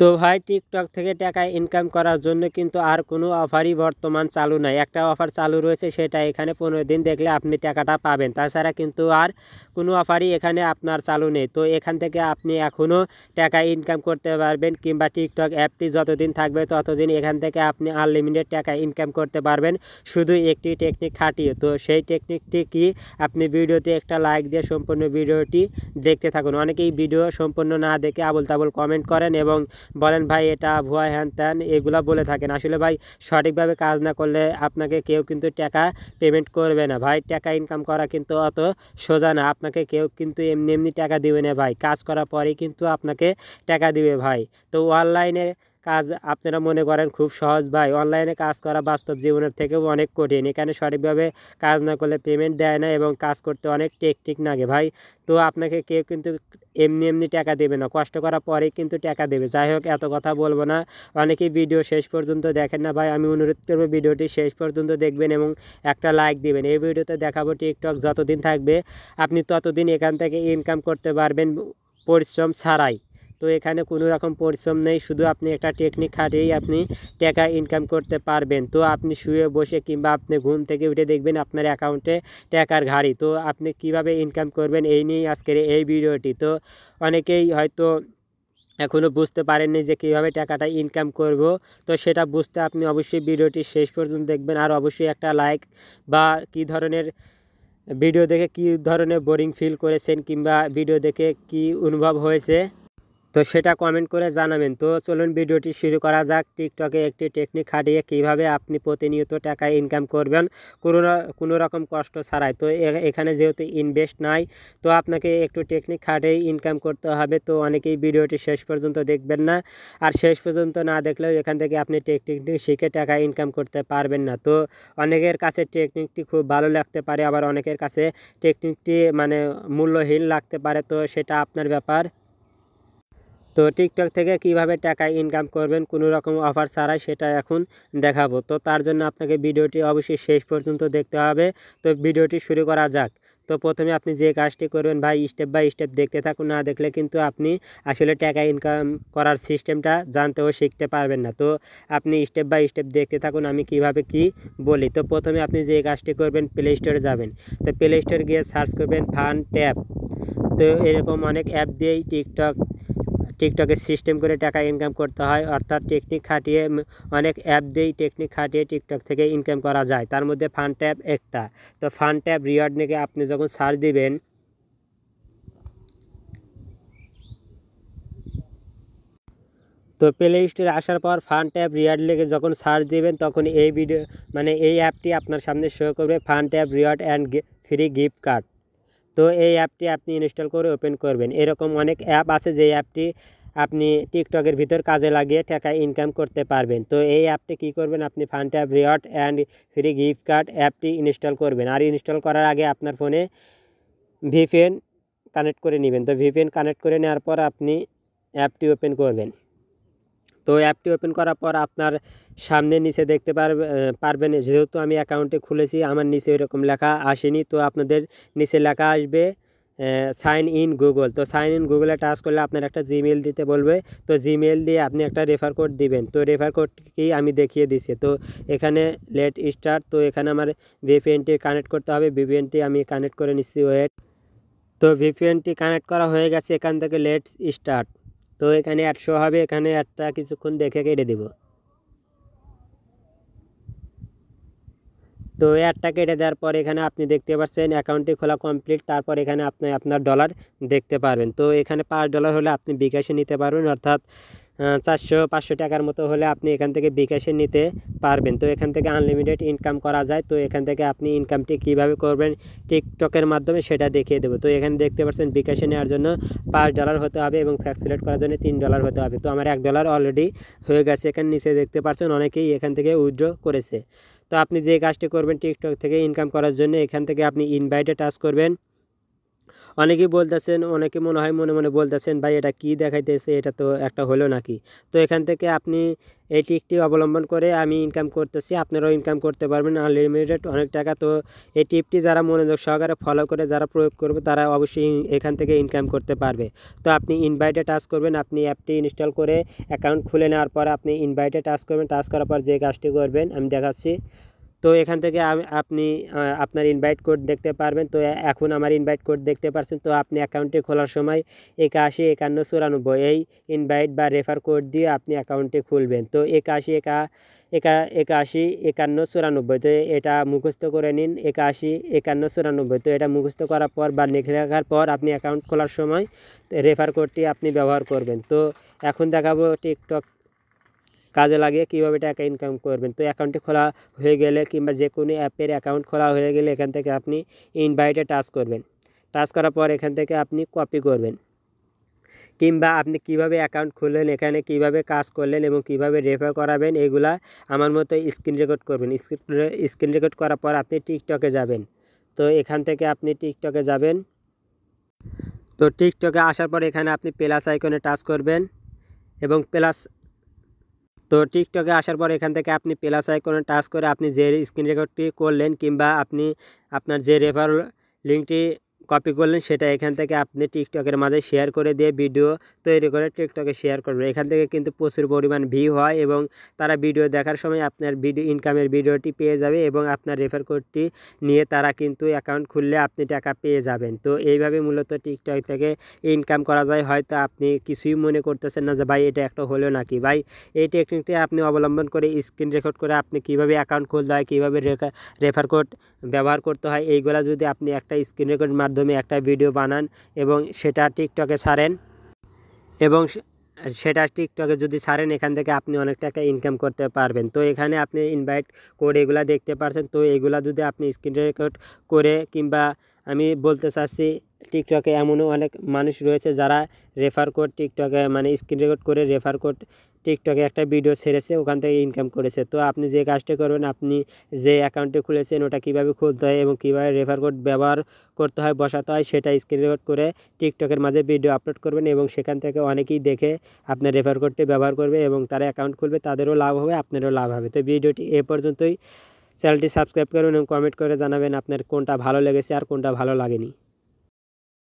তো ভাই টিকটক থেকে টাকা ইনকাম করার জন্য কিন্তু আর কোনো অফারই বর্তমান চালু নাই একটা অফার চালু রয়েছে সেটা এখানে পনেরো দিন দেখলে আপনি টাকাটা পাবেন তাছাড়া কিন্তু আর কোনো অফারই এখানে আপনার চালু নেই তো এখান থেকে আপনি এখনও টাকা ইনকাম করতে পারবেন কিংবা টিকটক অ্যাপটি যতদিন থাকবে ততদিন এখান থেকে আপনি আনলিমিটেড টাকা ইনকাম করতে পারবেন শুধু একটি টেকনিক খাটিয়ে তো সেই টেকনিকটি কি আপনি ভিডিওতে একটা লাইক দিয়ে সম্পূর্ণ ভিডিওটি দেখতে থাকুন অনেকেই ভিডিও সম্পূর্ণ না দেখে আবল তাবল কমেন্ট করেন এবং বলেন ভাই এটা ভুয়া হ্যান ত্যান এগুলা বলে থাকেন আসলে ভাই সঠিকভাবে কাজ না করলে আপনাকে কেউ কিন্তু টাকা পেমেন্ট করবে না ভাই টাকা ইনকাম করা কিন্তু অত সোজা না আপনাকে কেউ কিন্তু এমনি এমনি টাকা দিবে না ভাই কাজ করার পরেই কিন্তু আপনাকে টাকা দিবে ভাই তো অনলাইনে কাজ আপনারা মনে করেন খুব সহজ ভাই অনলাইনে কাজ করা বাস্তব জীবনের থেকেও অনেক কঠিন এখানে সঠিকভাবে কাজ না করলে পেমেন্ট দেয় না এবং কাজ করতে অনেক টেকনিক লাগে ভাই তো আপনাকে কেউ কিন্তু এমনি এমনি টাকা দেবে না কষ্ট করার পরেই কিন্তু টাকা দেবে যাই হোক এত কথা বলবো না অনেকেই ভিডিও শেষ পর্যন্ত দেখেন না ভাই আমি অনুরোধ করবো ভিডিওটি শেষ পর্যন্ত দেখবেন এবং একটা লাইক দিবেন এই ভিডিওতে দেখাবো টিকটক যতদিন থাকবে আপনি ততদিন এখান থেকে ইনকাম করতে পারবেন পরিশ্রম ছাড়াই তো এখানে কোনো রকম পরিশ্রম নেই শুধু আপনি একটা টেকনিক খাটিয়েই আপনি টাকা ইনকাম করতে পারবেন তো আপনি শুয়ে বসে কিংবা আপনি ঘুম থেকে উঠে দেখবেন আপনার অ্যাকাউন্টে টাকার ঘাড়ি তো আপনি কিভাবে ইনকাম করবেন এই নিয়েই আজকের এই ভিডিওটি তো অনেকেই হয়তো এখনও বুঝতে পারেননি যে কীভাবে টাকাটা ইনকাম করব তো সেটা বুঝতে আপনি অবশ্যই ভিডিওটি শেষ পর্যন্ত দেখবেন আর অবশ্যই একটা লাইক বা কি ধরনের ভিডিও দেখে কি ধরনের বোরিং ফিল করেছেন কিংবা ভিডিও দেখে কি অনুভব হয়েছে তো সেটা কমেন্ট করে জানাবেন তো চলুন ভিডিওটি শুরু করা যাক টিকটকে একটি টেকনিক খাটিয়ে কিভাবে আপনি প্রতিনিয়ত টাকা ইনকাম করবেন কোনো কোনো রকম কষ্ট ছাড়াই তো এখানে যেহেতু ইনভেস্ট নাই তো আপনাকে একটু টেকনিক খাটিয়ে ইনকাম করতে হবে তো অনেকেই ভিডিওটি শেষ পর্যন্ত দেখবেন না আর শেষ পর্যন্ত না দেখলেও এখান থেকে আপনি টেকনিকটি শিখে টাকা ইনকাম করতে পারবেন না তো অনেকের কাছে টেকনিকটি খুব ভালো লাগতে পারে আবার অনেকের কাছে টেকনিকটি মানে মূল্যহীন লাগতে পারে তো সেটা আপনার ব্যাপার তো টিকটক থেকে কিভাবে টাকা ইনকাম করবেন কোনো রকম অফার ছাড়াই সেটা এখন দেখাবো তো তার জন্য আপনাকে ভিডিওটি অবশ্যই শেষ পর্যন্ত দেখতে হবে তো ভিডিওটি শুরু করা যাক তো প্রথমে আপনি যে কাজটি করবেন ভাই স্টেপ বাই স্টেপ দেখতে থাকুন না দেখলে কিন্তু আপনি আসলে টাকা ইনকাম করার সিস্টেমটা জানতেও শিখতে পারবেন না তো আপনি স্টেপ বাই স্টেপ দেখতে থাকুন আমি কিভাবে কি বলি তো প্রথমে আপনি যে কাজটি করবেন প্লে স্টোরে যাবেন তো প্লে স্টোর গিয়ে সার্চ করবেন ফান ট্যাপ তো এরকম অনেক অ্যাপ দিয়েই টিকটক টিকটকের সিস্টেম করে টাকা ইনকাম করতে হয় অর্থাৎ টেকনিক খাটিয়ে অনেক অ্যাপ দিয়েই টেকনিক খাটিয়ে টিকটক থেকে ইনকাম করা যায় তার মধ্যে ফান্ড ট্যাব একটা তো ফান্ড ট্যাব রিওয়ার্ড নিয়ে আপনি যখন সার্চ দিবেন তো প্লে স্টোরে আসার পর ফান ট্যাব রিওয়ার্ড লেগে যখন সার্চ দেবেন তখন এই ভিডিও মানে এই অ্যাপটি আপনার সামনে শো করবে fun tab reward and free gift card তো এই অ্যাপটি আপনি ইনস্টল করে ওপেন করবেন এরকম অনেক অ্যাপ আছে যে অ্যাপটি আপনি টিকটকের ভিতর কাজে লাগিয়ে টাকা ইনকাম করতে পারবেন তো এই অ্যাপটি কি করবেন আপনি fun tap reward and free gift card অ্যাপটি ইনস্টল করবেন আর ইনস্টল করার আগে আপনার ফোনে ভিপিএন কানেক্ট করে নেবেন তো ভিপিএন কানেক্ট করে নেওয়ার পর আপনি অ্যাপটি ওপেন করবেন তো অ্যাপটি ওপেন করার পর আপনার সামনে নিচে দেখতে পারবেন যেহেতু আমি অ্যাকাউন্টে খুলেছি আমার নিচে এরকম লেখা আসেনি তো আপনাদের নিচে লেখা আসবে সাইন ইন গুগল তো সাইন ইন গুগলে টাচ করলে আপনার একটা জিমেল দিতে বলবে তো জিমেল দিয়ে আপনি একটা রেফার কোড দিবেন তো রেফার কোড আমি দেখিয়ে দিচ্ছি তো এখানে লেট স্টার্ট তো এখানে আমার ভিপিএনটি কানেক্ট করতে হবে ভিপিএনটি আমি কানেক্ট করে নিচ্ছি ওয়েট তো ভিপিএনটি কানেক্ট করা হয়ে গেছে এখান থেকে লেট স্টার্ট তো এখানে একশো হবে এখানে একটা কিছুক্ষণ দেখে কেটে দেব তো একটা কেটে দেওয়ার পর এখানে আপনি দেখতে পাচ্ছেন অ্যাকাউন্টটি খোলা কমপ্লিট তারপর এখানে আপনি আপনার ডলার দেখতে পারবেন তো এখানে পাঁচ ডলার হলে আপনি বিকাশে নিতে পারবেন অর্থাৎ চারশো পাঁচশো টাকার মতো হলে আপনি এখান থেকে বিকাশে নিতে পারবেন তো এখান থেকে আনলিমিটেড ইনকাম করা যায় তো এখান থেকে আপনি ইনকামটি কিভাবে করবেন টিকটকের মাধ্যমে সেটা দেখিয়ে দেবো তো এখানে দেখতে পাচ্ছেন বিকাশে নেওয়ার জন্য পাঁচ ডলার হতে হবে এবং ফ্যাক্সিলেট করার জন্য তিন ডলার হতে হবে তো আমার এক ডলার অলরেডি হয়ে গেছে এখানে নিচে দেখতে পাচ্ছেন অনেকেই এখান থেকে উইথড্র করেছে তো আপনি যে কাজটি করবেন টিকটক থেকে ইনকাম করার জন্য এখান থেকে আপনি ইনভাইটে টাচ করবেন অনেকেই বলতেছেন অনেকে মনে হয় মনে মনে বলতেছেন ভাই এটা কি দেখাইতেছে এটা তো একটা হলো নাকি তো এখান থেকে আপনি এই টিপটি অবলম্বন করে আমি ইনকাম করতেছি আপনারাও ইনকাম করতে পারবেন আনলিমিটেড অনেক টাকা তো এই টিপটি যারা মনোযোগ সহকারে ফলো করে যারা প্রয়োগ করবে তারা অবশ্যই এখান থেকে ইনকাম করতে পারবে তো আপনি ইনভাইটে টাচ করবেন আপনি অ্যাপটি ইনস্টল করে অ্যাকাউন্ট খুলে নেওয়ার পর আপনি ইনভাইটে টাচ করবেন টাচ করার পর যে কাজটি করবেন আমি দেখাচ্ছি তো এখান থেকে আপনি আপনার ইনভাইট কোড দেখতে পারবেন তো এখন আমার ইনভাইট কোড দেখতে পারছেন তো আপনি অ্যাকাউন্টটি খোলার সময় একাশি একান্ন চুরানব্বই এই ইনভাইট বা রেফার কোড দিয়ে আপনি অ্যাকাউন্টটি খুলবেন তো একাশি একা একা একাশি একান্ন চুরানব্বই তো এটা মুখস্থ করে নিন একাশি একান্ন চুরানব্বই তো এটা মুখস্থ করার পর বা লিখে রাখার পর আপনি অ্যাকাউন্ট খোলার সময় রেফার কোডটি আপনি ব্যবহার করবেন তো এখন দেখাবো টিকটক কাজে লাগিয়ে কীভাবে টাকা ইনকাম করবেন তো অ্যাকাউন্টটি খোলা হয়ে গেলে কিংবা যে কোনো অ্যাপের অ্যাকাউন্ট খোলা হয়ে গেলে এখান থেকে আপনি ইনভাইটে টাচ করবেন টাচ করার পর এখান থেকে আপনি কপি করবেন কিংবা আপনি কিভাবে অ্যাকাউন্ট খুললেন এখানে কিভাবে কাজ করলেন এবং কিভাবে রেফার করাবেন এগুলা আমার মতো স্ক্রিন রেকর্ড করবেন স্ক্রিন রেকর্ড করার পর আপনি টিকটকে যাবেন তো এখান থেকে আপনি টিকটকে যাবেন তো টিকটকে আসার পর এখানে আপনি প্লাস আইকনে টাচ করবেন এবং প্লাস তো টিকটকে আসার পর এখান থেকে আপনি প্লাস আইকনে টাচ করে আপনি যে স্ক্রিন রেকর্ডটি করলেন কিংবা আপনি আপনার যে রেফার লিঙ্কটি কপি করলেন সেটা এখান থেকে আপনি টিকটকের মাঝে শেয়ার করে দিয়ে ভিডিও তৈরি করে টিকটকে শেয়ার করবেন এখান থেকে কিন্তু প্রচুর পরিমাণ ভিউ হয় এবং তারা ভিডিও দেখার সময় আপনার ভিডিও ইনকামের ভিডিওটি পেয়ে যাবে এবং আপনার রেফার কোডটি নিয়ে তারা কিন্তু অ্যাকাউন্ট খুললে আপনি টাকা পেয়ে যাবেন তো এইভাবে মূলত টিকটক থেকে ইনকাম করা যায় হয়তো আপনি কিছুই মনে করতেছেন না যে ভাই এটা একটা হলো নাকি ভাই এই টেকনিকটি আপনি অবলম্বন করে স্ক্রিন রেকর্ড করে আপনি কিভাবে অ্যাকাউন্ট খুলতে হয় কীভাবে রেফার কোড ব্যবহার করতে হয় এইগুলা যদি আপনি একটা স্ক্রিন রেকর্ড মাধ্যমে একটা ভিডিও বানান এবং সেটা টিকটকে ছাড়েন এবং সেটা টিকটকে যদি ছাড়েন এখান থেকে আপনি অনেক টাকা ইনকাম করতে পারবেন তো এখানে আপনি ইনভাইট কোড এগুলো দেখতে পারছেন তো এগুলা যদি আপনি স্ক্রিন রেকর্ড করে কিংবা আমি বলতে চাচ্ছি টিকটকে এমনও অনেক মানুষ রয়েছে যারা রেফার কোড টিকটকে মানে স্ক্রিন রেকর্ড করে রেফার কোড টিকটকে একটা ভিডিও ছেড়েছে ওখান থেকে ইনকাম করেছে তো আপনি যে কাজটা করবেন আপনি যে অ্যাকাউন্টে খুলেছেন ওটা কিভাবে খুলতে হয় এবং কীভাবে রেফার কোড ব্যবহার করতে হয় বসাতে হয় সেটা স্ক্রিন রেকর্ড করে টিকটকের মাঝে ভিডিও আপলোড করবেন এবং সেখান থেকে অনেকেই দেখে আপনার রেফার কোডটি ব্যবহার করবে এবং তারা অ্যাকাউন্ট খুলবে তাদেরও লাভ হবে আপনারও লাভ হবে তো ভিডিওটি এ পর্যন্তই চ্যানেলটি সাবস্ক্রাইব করবেন এবং কমেন্ট করে জানাবেন আপনার কোনটা ভালো লেগেছে আর কোনটা ভালো লাগেনি